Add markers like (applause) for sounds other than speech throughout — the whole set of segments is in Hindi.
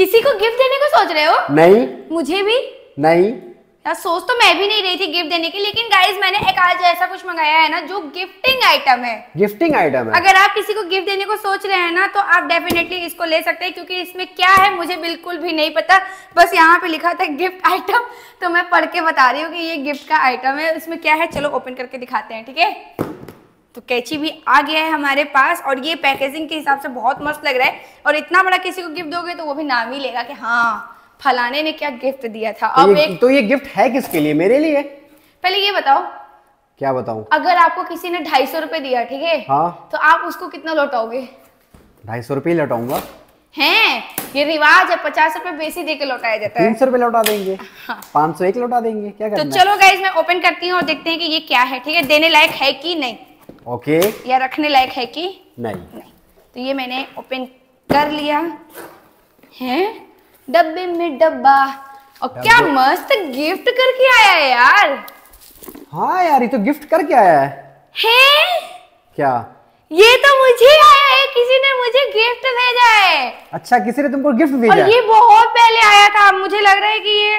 किसी को गिफ्ट देने को सोच रहे हो नहीं मुझे भी नहीं यार सोच तो मैं भी नहीं रही थी गिफ्ट देने की लेकिन गाइस मैंने एक आज ऐसा कुछ मंगाया है ना जो गिफ्टिंग आइटम है गिफ्टिंग आइटम है अगर आप किसी को गिफ्ट देने को सोच रहे हैं ना तो आप डेफिनेटली इसको ले सकते हैं क्योंकि इसमें क्या है मुझे बिल्कुल भी नहीं पता बस यहाँ पे लिखा था गिफ्ट आइटम तो मैं पढ़ के बता रही हूँ कि ये गिफ्ट का आइटम है इसमें क्या है चलो ओपन करके दिखाते हैं ठीक है तो कैची भी आ गया है हमारे पास और ये पैकेजिंग के हिसाब से बहुत मस्त लग रहा है और इतना बड़ा किसी को गिफ्ट दोगे तो वो भी नाम ही लेगा कि हाँ फलाने ने क्या गिफ्ट दिया था तो अब ये, एक तो ये गिफ्ट है किसके लिए मेरे लिए पहले ये बताओ क्या बताऊं अगर आपको किसी ने ढाई सौ रूपए दिया ठीक है हाँ? तो आप उसको कितना लौटाओगे ढाई सौ रुपये लौटाऊंगा है ये रिवाज है पचास रूपए बेसी देकर लौटाया जाता है तीन सौ रुपए लौटा देंगे हाँ। पाँच सौ एक लौटा देंगे क्या तो करना तो चलो गाइज मैं ओपन करती हूँ और देखते हैं कि ये क्या है ठीक है देने लायक है कि नहीं ओके या रखने लायक है कि नहीं नहीं तो ये मैंने ओपन कर लिया है डब्बे में डब्बा और क्या मस्त गिफ्ट करके आया है यार हाँ यार ये तो गिफ्ट करके आया है है क्या ये तो मुझे आया है किसी ने मुझे गिफ्ट भेजा है अच्छा किसी ने तुमको गिफ्ट भेजा और ये बहुत पहले आया था मुझे लग रहा है कि ये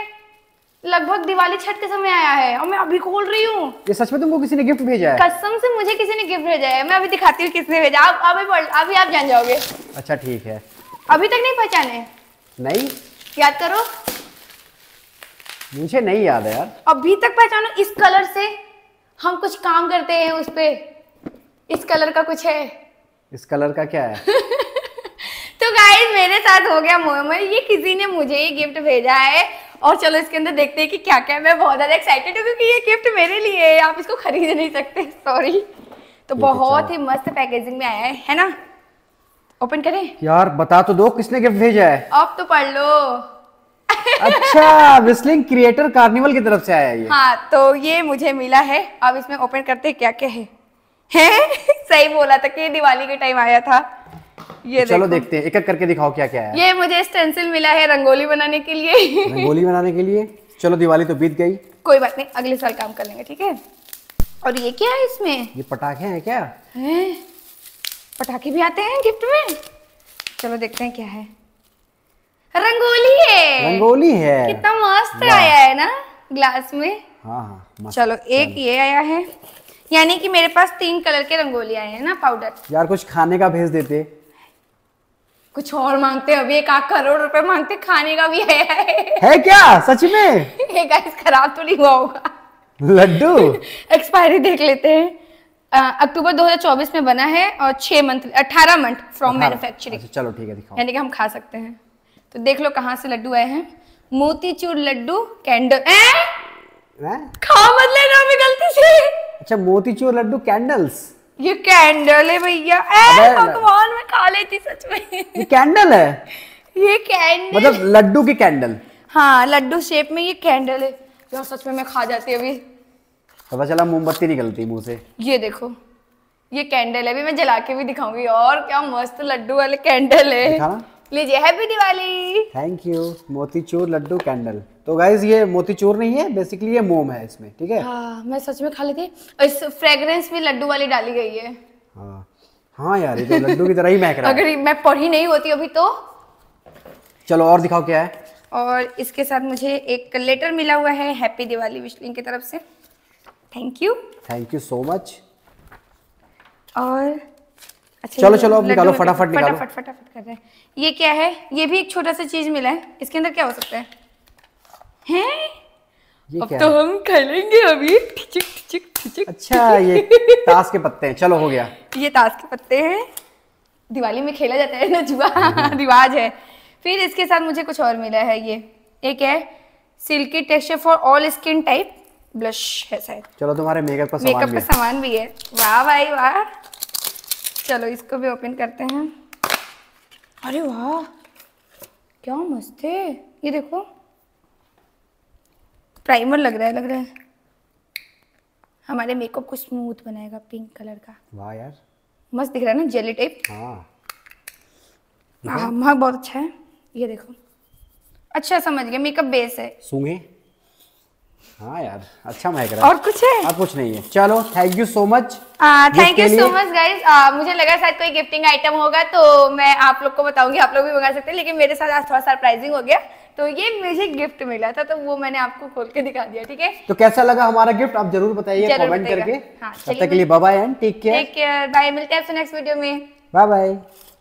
लगभग दिवाली छठ के समय आया है और मैं अभी खोल रही हूँ ये सच में तुमको किसी ने गिफ्ट भेजा है कसम से मुझे किसी ने गिफ्ट भेजा है मैं अभी दिखाती हूँ किसने भेजा आप अभी अभी आप जान जाओगे अच्छा ठीक है अभी तक नहीं पहचाने नहीं याद करो मुझे नहीं याद है यार अभी तक पहचानो इस कलर से हम कुछ काम करते हैं उस पर इस कलर का कुछ है इस कलर का क्या है (laughs) तो गाइस मेरे साथ हो गया मोहम्मद ये किसी ने मुझे ये गिफ्ट भेजा है और चलो इसके अंदर देखते हैं कि क्या क्या है मैं बहुत ज़्यादा एक्साइटेड हूँ क्योंकि ये गिफ्ट मेरे लिए है आप इसको खरीद नहीं सकते सॉरी तो, तो बहुत ही मस्त पैकेजिंग में आया है है ना ओपन करें यार बता तो दो किसने गिफ्ट भेजा है आप तो पढ़ लो अच्छा विस्लिंग क्रिएटर कार्निवल की तरफ से आया ये हाँ तो ये मुझे मिला है अब इसमें ओपन करते हैं क्या क्या है हैं (laughs) सही बोला था कि दिवाली के टाइम आया था ये तो चलो देखते हैं एक एक करके दिखाओ क्या क्या है ये मुझे स्टेंसिल मिला है रंगोली बनाने के लिए रंगोली बनाने के लिए चलो दिवाली तो बीत गई कोई बात नहीं अगले साल काम कर लेंगे ठीक है और ये क्या है इसमें ये पटाखे हैं क्या है? पटाखे भी आते हैं गिफ्ट में चलो देखते हैं क्या है रंगोली है रंगोली है कितना मस्त आया है ना ग्लास में हाँ हाँ चलो एक ये आया है यानी कि मेरे पास तीन कलर के रंगोली आए हैं ना पाउडर यार कुछ खाने का भेज देते कुछ और मांगते अभी एक आध करोड़ रुपए मांगते खाने का भी है है क्या सच में गाइस (laughs) खराब तो नहीं हुआ होगा लड्डू एक्सपायरी (laughs) देख लेते हैं अक्टूबर 2024 में बना है और छह मंथ अठारह मंथ फ्रॉम अच्छा, मैन्युफैक्चरिंग चलो ठीक है दिखाओ यानी कि हम खा सकते हैं तो देख लो कहाँ से लड्डू आए हैं मोतीचूर लड्डू कैंडल खाओ मत लेना गलती से अच्छा मोतीचूर लड्डू कैंडल्स ये कैंडल है भैया भगवान मैं खा लेती सच में ये कैंडल है ये कैंडल मतलब लड्डू की कैंडल हाँ लड्डू शेप में ये कैंडल है जो सच में मैं खा जाती अभी पता चला मोमबत्ती निकलती मुंह से ये देखो ये कैंडल है अभी मैं जला के भी दिखाऊंगी और क्या मस्त लड्डू वाले कैंडल है लीजिए happy Diwali thank you motichoor laddoo candle तो गाइज ये मोतीचूर नहीं है बेसिकली ये मोम है इसमें ठीक है हाँ, मैं सच में खा लेती और इस फ्रेग्रेंस में लड्डू वाली डाली गई है हाँ हाँ यार ये तो लड्डू की तरह ही महक रहा है अगर मैं पढ़ी नहीं होती अभी तो चलो और दिखाओ क्या है और इसके साथ मुझे एक लेटर मिला हुआ है हैप्पी दिवाली विशलिंग की तरफ से thank you thank you so much और अच्छा, चलो चलो अब निकालो फटाफट निकालो फटाफट फटाफट कर रहे हैं ये क्या है ये भी एक छोटा सा चीज मिला है इसके अंदर क्या हो सकता है हैं अब क्या? तो हम खेलेंगे अभी ठिचक ठिचक ठिचक अच्छा ये ताश के पत्ते हैं चलो हो गया ये ताश के पत्ते हैं दिवाली में खेला जाता है ना जुआ हम्म, हम्म। (laughs) रिवाज है फिर इसके साथ मुझे कुछ और मिला है ये एक है silky texture for all skin type blush है शायद चलो तुम्हारे मेकअप का सामान मेकअप का सामान भी है वाह भाई वाह चलो इसको भी ओपन करते हैं अरे वाह क्या मस्त है ये देखो प्राइमर लग रहा है लग रहा है हमारे मेकअप को स्मूथ बनाएगा पिंक कलर का वाह यार मस्त दिख रहा है ना जेली टाइप हाँ। हाँ, हाँ हाँ बहुत अच्छा है ये देखो अच्छा समझ गया मेकअप बेस है सूंगे हाँ यार अच्छा महक रहा है और कुछ है और कुछ नहीं है चलो thank you so much thank you so much guys मुझे लगा शायद कोई गिफ्टिंग आइटम होगा तो मैं आप लोग को बताऊंगी आप लोग भी मंगा सकते हैं लेकिन मेरे साथ आज थोड़ा सरप्राइजिंग हो गया तो ये मुझे गिफ्ट मिला था तो वो मैंने आपको खोल के दिखा दिया ठीक है तो कैसा लगा हमारा गिफ्ट आप जरूर बताइए कमेंट करके हाँ, तब तक के लिए bye and take care take care bye मिलते हैं नेक्स्ट वीडियो में बाय बाय